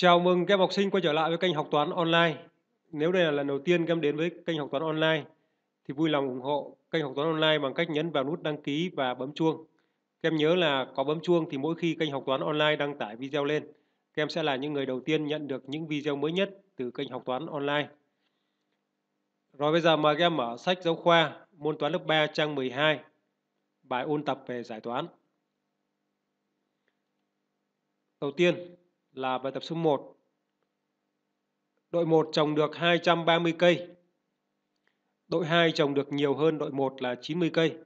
Chào mừng các em học sinh quay trở lại với kênh học toán online. Nếu đây là lần đầu tiên các em đến với kênh học toán online thì vui lòng ủng hộ kênh học toán online bằng cách nhấn vào nút đăng ký và bấm chuông. Các em nhớ là có bấm chuông thì mỗi khi kênh học toán online đăng tải video lên, các em sẽ là những người đầu tiên nhận được những video mới nhất từ kênh học toán online. Rồi bây giờ mời các em mở sách giáo khoa môn toán lớp 3 trang 12, bài ôn tập về giải toán. Đầu tiên, là bài tập số 1. Đội 1 trồng được 230 cây. Đội 2 trồng được nhiều hơn đội 1 là 90 cây.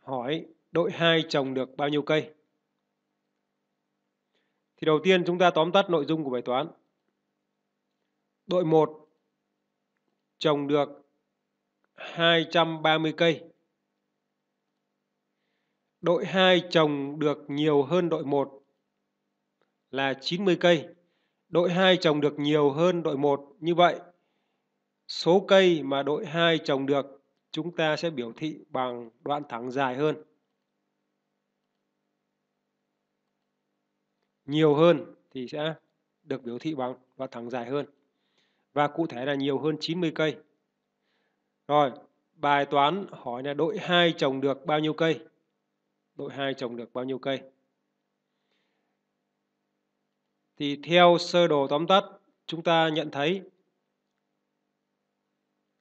Hỏi đội 2 trồng được bao nhiêu cây? Thì đầu tiên chúng ta tóm tắt nội dung của bài toán. Đội 1 trồng được 230 cây. Đội 2 trồng được nhiều hơn đội 1 là 90 cây. Đội 2 trồng được nhiều hơn đội 1 như vậy. Số cây mà đội 2 trồng được chúng ta sẽ biểu thị bằng đoạn thẳng dài hơn. Nhiều hơn thì sẽ được biểu thị bằng đoạn thẳng dài hơn. Và cụ thể là nhiều hơn 90 cây. Rồi, bài toán hỏi là đội 2 trồng được bao nhiêu cây? đội 2 trồng được bao nhiêu cây. Thì theo sơ đồ tóm tắt, chúng ta nhận thấy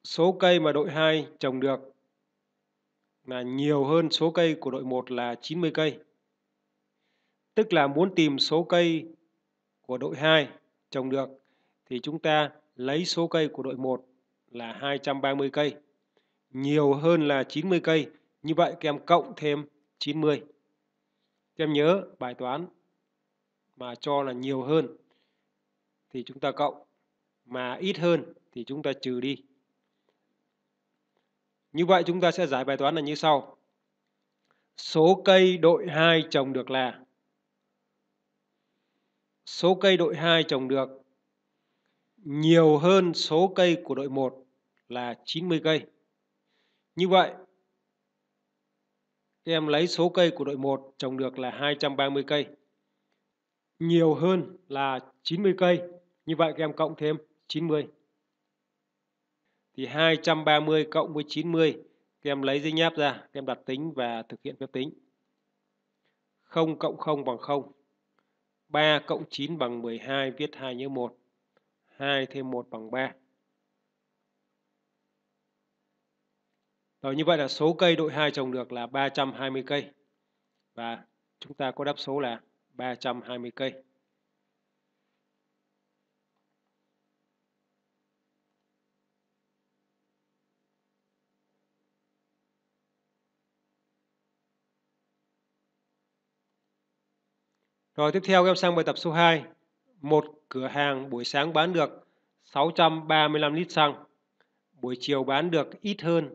số cây mà đội 2 trồng được là nhiều hơn số cây của đội 1 là 90 cây. Tức là muốn tìm số cây của đội 2 trồng được thì chúng ta lấy số cây của đội 1 là 230 cây, nhiều hơn là 90 cây. Như vậy các em cộng thêm 90. Các em nhớ bài toán mà cho là nhiều hơn thì chúng ta cộng, mà ít hơn thì chúng ta trừ đi. Như vậy chúng ta sẽ giải bài toán là như sau. Số cây đội 2 trồng được là số cây đội 2 trồng được nhiều hơn số cây của đội 1 là 90 cây. Như vậy, em lấy số cây của đội 1 trồng được là 230 cây. Nhiều hơn là 90 cây, như vậy các em cộng thêm 90. Thì 230 cộng với 90, các em lấy dây nháp ra, các em đặt tính và thực hiện phép tính. 0 cộng 0 bằng 0. 3 cộng 9 bằng 12, viết 2 nhớ 1. 2 thêm 1 bằng 3. Rồi như vậy là số cây đội 2 trồng được là 320 cây. Và chúng ta có đáp số là 320 cây. Rồi tiếp theo các em sang bài tập số 2. Một cửa hàng buổi sáng bán được 635 lít xăng, buổi chiều bán được ít hơn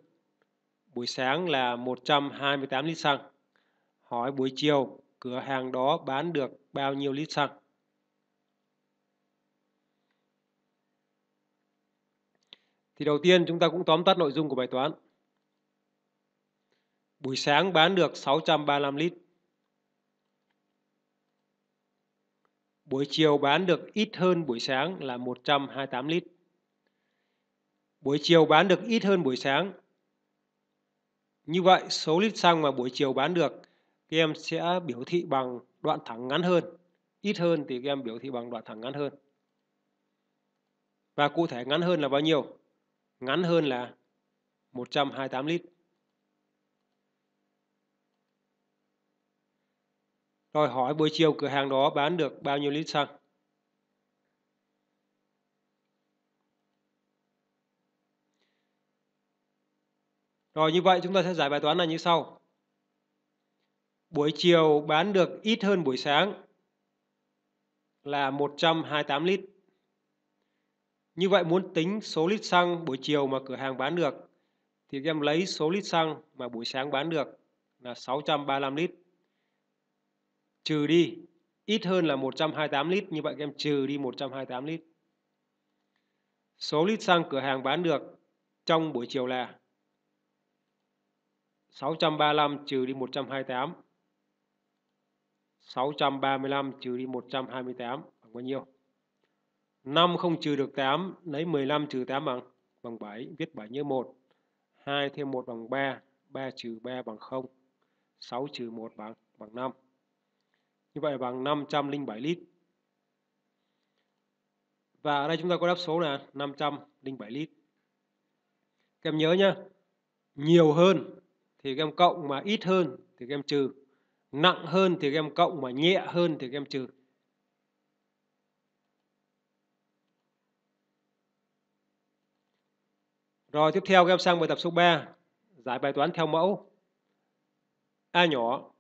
buổi sáng là 128 lít xăng. Hỏi buổi chiều cửa hàng đó bán được bao nhiêu lít xăng? Thì đầu tiên chúng ta cũng tóm tắt nội dung của bài toán. Buổi sáng bán được 635 lít. Buổi chiều bán được ít hơn buổi sáng là 128 lít. Buổi chiều bán được ít hơn buổi sáng như vậy, số lít xăng mà buổi chiều bán được các sẽ biểu thị bằng đoạn thẳng ngắn hơn. Ít hơn thì các biểu thị bằng đoạn thẳng ngắn hơn. Và cụ thể ngắn hơn là bao nhiêu? Ngắn hơn là 128 lít. Rồi hỏi buổi chiều cửa hàng đó bán được bao nhiêu lít xăng? Rồi như vậy chúng ta sẽ giải bài toán là như sau. Buổi chiều bán được ít hơn buổi sáng là 128 lít. Như vậy muốn tính số lít xăng buổi chiều mà cửa hàng bán được thì các em lấy số lít xăng mà buổi sáng bán được là 635 lít. Trừ đi ít hơn là 128 lít như vậy các em trừ đi 128 lít. Số lít xăng cửa hàng bán được trong buổi chiều là 635 trừ đi 128. 635 trừ đi 128 bằng bao nhiêu? 5 không trừ được 8, lấy 15 trừ 8 bằng bằng 7, viết 7 như 1. 2 thêm 1 bằng 3, 3 trừ 3 bằng 0, 6 trừ 1 bằng bằng 5. Như vậy bằng 507 lít. Và ở đây chúng ta có đáp số là 507 lít. Các em nhớ nhá, nhiều hơn thì các em cộng mà ít hơn thì các em trừ nặng hơn thì các em cộng mà nhẹ hơn thì các em trừ Rồi tiếp theo các em sang bài tập số 3 Giải bài toán theo mẫu A nhỏ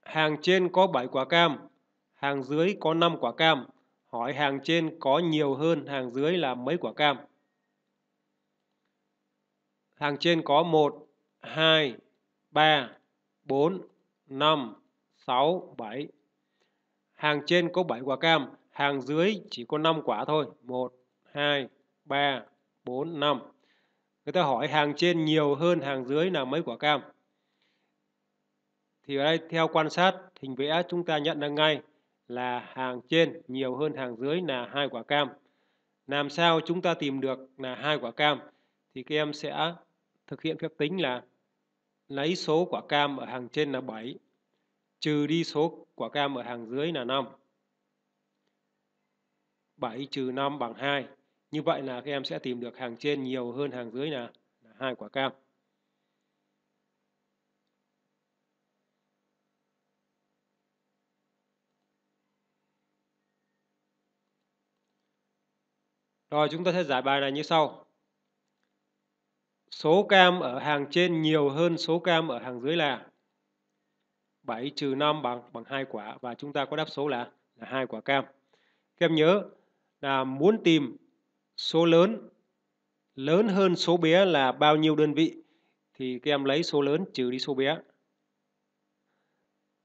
Hàng trên có 7 quả cam Hàng dưới có 5 quả cam Hỏi hàng trên có nhiều hơn hàng dưới là mấy quả cam Hàng trên có 1, 2, 3, 4, 5, 6, 7. Hàng trên có 7 quả cam, hàng dưới chỉ có 5 quả thôi. 1, 2, 3, 4, 5. Người ta hỏi hàng trên nhiều hơn hàng dưới là mấy quả cam? Thì ở đây theo quan sát hình vẽ chúng ta nhận ra ngay là hàng trên nhiều hơn hàng dưới là hai quả cam. Làm sao chúng ta tìm được là hai quả cam? Thì các em sẽ thực hiện phép tính là lấy số quả cam ở hàng trên là 7 trừ đi số quả cam ở hàng dưới là 5. 7 trừ 5 bằng 2. Như vậy là các em sẽ tìm được hàng trên nhiều hơn hàng dưới là hai quả cam. Rồi chúng ta sẽ giải bài này như sau. Số cam ở hàng trên nhiều hơn số cam ở hàng dưới là 7 trừ 5 bằng bằng 2 quả và chúng ta có đáp số là là 2 quả cam. Các em nhớ là muốn tìm số lớn lớn hơn số bé là bao nhiêu đơn vị thì các em lấy số lớn trừ đi số bé.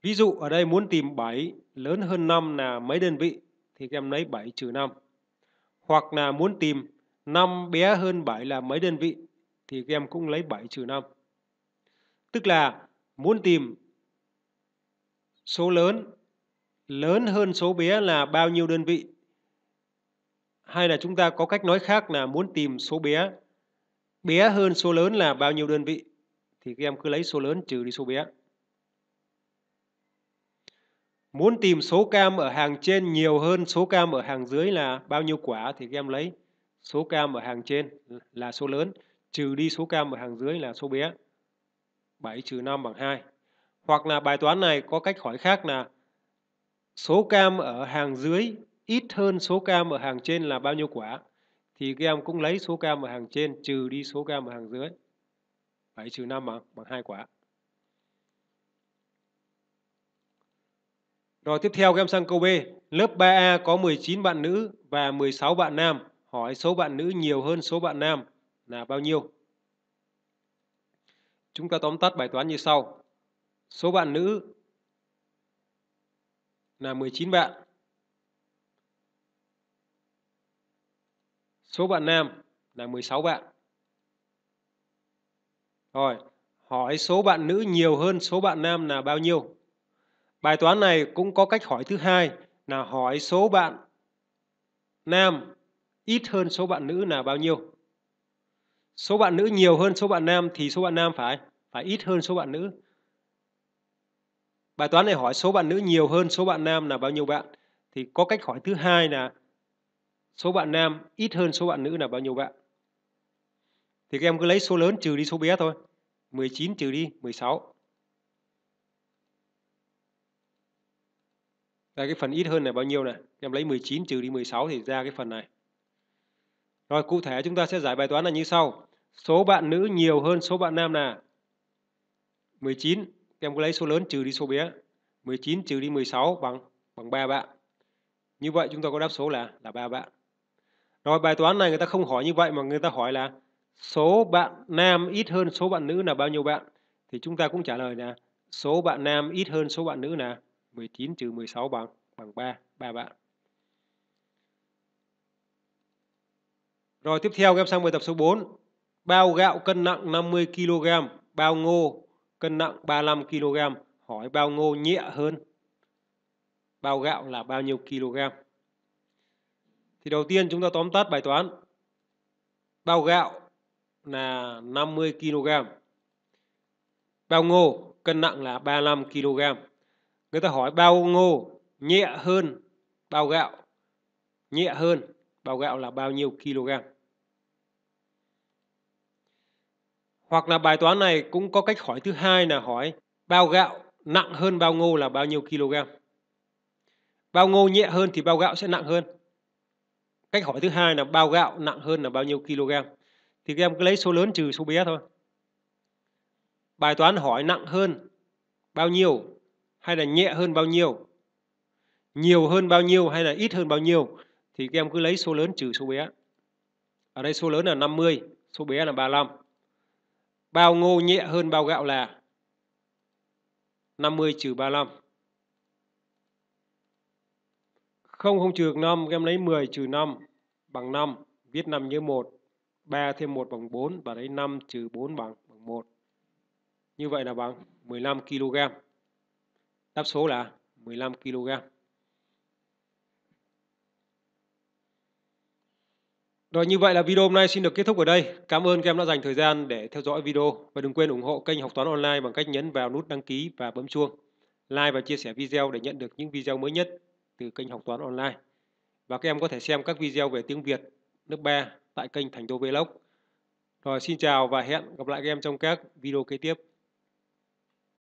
Ví dụ ở đây muốn tìm 7 lớn hơn 5 là mấy đơn vị thì các em lấy 7 trừ 5. Hoặc là muốn tìm 5 bé hơn 7 là mấy đơn vị thì các em cũng lấy 7 trừ 5. Tức là muốn tìm số lớn lớn hơn số bé là bao nhiêu đơn vị hay là chúng ta có cách nói khác là muốn tìm số bé bé hơn số lớn là bao nhiêu đơn vị thì các em cứ lấy số lớn trừ đi số bé muốn tìm số cam ở hàng trên nhiều hơn số cam ở hàng dưới là bao nhiêu quả thì các em lấy số cam ở hàng trên là số lớn trừ đi số cam ở hàng dưới là số bé 7 trừ 5 bằng 2 hoặc là bài toán này có cách hỏi khác là số cam ở hàng dưới ít hơn số cam ở hàng trên là bao nhiêu quả thì các em cũng lấy số cam ở hàng trên trừ đi số cam ở hàng dưới 7 trừ 5 bằng, bằng 2 quả Rồi tiếp theo các em sang câu B Lớp 3A có 19 bạn nữ và 16 bạn nam Hỏi số bạn nữ nhiều hơn số bạn nam là bao nhiêu. Chúng ta tóm tắt bài toán như sau. Số bạn nữ là 19 bạn. Số bạn nam là 16 bạn. Rồi, hỏi số bạn nữ nhiều hơn số bạn nam là bao nhiêu? Bài toán này cũng có cách hỏi thứ hai là hỏi số bạn nam ít hơn số bạn nữ là bao nhiêu? số bạn nữ nhiều hơn số bạn nam thì số bạn nam phải phải ít hơn số bạn nữ bài toán này hỏi số bạn nữ nhiều hơn số bạn nam là bao nhiêu bạn thì có cách hỏi thứ hai là số bạn nam ít hơn số bạn nữ là bao nhiêu bạn thì các em cứ lấy số lớn trừ đi số bé thôi 19 trừ đi 16 Đây cái phần ít hơn là bao nhiêu này? Em lấy 19 trừ đi 16 thì ra cái phần này. Rồi cụ thể chúng ta sẽ giải bài toán là như sau. Số bạn nữ nhiều hơn số bạn nam là 19. Các em có lấy số lớn trừ đi số bé. 19 trừ đi 16 bằng bằng 3 bạn. Như vậy chúng ta có đáp số là là 3 bạn. Rồi bài toán này người ta không hỏi như vậy mà người ta hỏi là số bạn nam ít hơn số bạn nữ là bao nhiêu bạn? Thì chúng ta cũng trả lời là số bạn nam ít hơn số bạn nữ là 19 trừ 16 bằng bằng 3, 3 bạn. Rồi tiếp theo các em sang bài tập số 4. Bao gạo cân nặng 50 kg, bao ngô cân nặng 35 kg. Hỏi bao ngô nhẹ hơn bao gạo là bao nhiêu kg. Thì đầu tiên chúng ta tóm tắt bài toán. Bao gạo là 50 kg. Bao ngô cân nặng là 35 kg. Người ta hỏi bao ngô nhẹ hơn bao gạo. Nhẹ hơn bao gạo là bao nhiêu kg. Hoặc là bài toán này cũng có cách hỏi thứ hai là hỏi bao gạo nặng hơn bao ngô là bao nhiêu kg? Bao ngô nhẹ hơn thì bao gạo sẽ nặng hơn. Cách hỏi thứ hai là bao gạo nặng hơn là bao nhiêu kg? Thì các em cứ lấy số lớn trừ số bé thôi. Bài toán hỏi nặng hơn bao nhiêu hay là nhẹ hơn bao nhiêu? Nhiều hơn bao nhiêu hay là ít hơn bao nhiêu? Thì các em cứ lấy số lớn trừ số bé. Ở đây số lớn là 50, số bé là 35. Bao ngô nhẹ hơn bao gạo là 50 trừ 35. Không không trừ 5, các em lấy 10 trừ 5 bằng 5. Viết 5 như 1. 3 thêm 1 bằng 4 và lấy 5 trừ 4 bằng, bằng 1. Như vậy là bằng 15 kg. Đáp số là 15 kg. Rồi như vậy là video hôm nay xin được kết thúc ở đây. Cảm ơn các em đã dành thời gian để theo dõi video và đừng quên ủng hộ kênh học toán online bằng cách nhấn vào nút đăng ký và bấm chuông. Like và chia sẻ video để nhận được những video mới nhất từ kênh học toán online. Và các em có thể xem các video về tiếng Việt nước ba tại kênh Thành Đô Vlog. Rồi xin chào và hẹn gặp lại các em trong các video kế tiếp.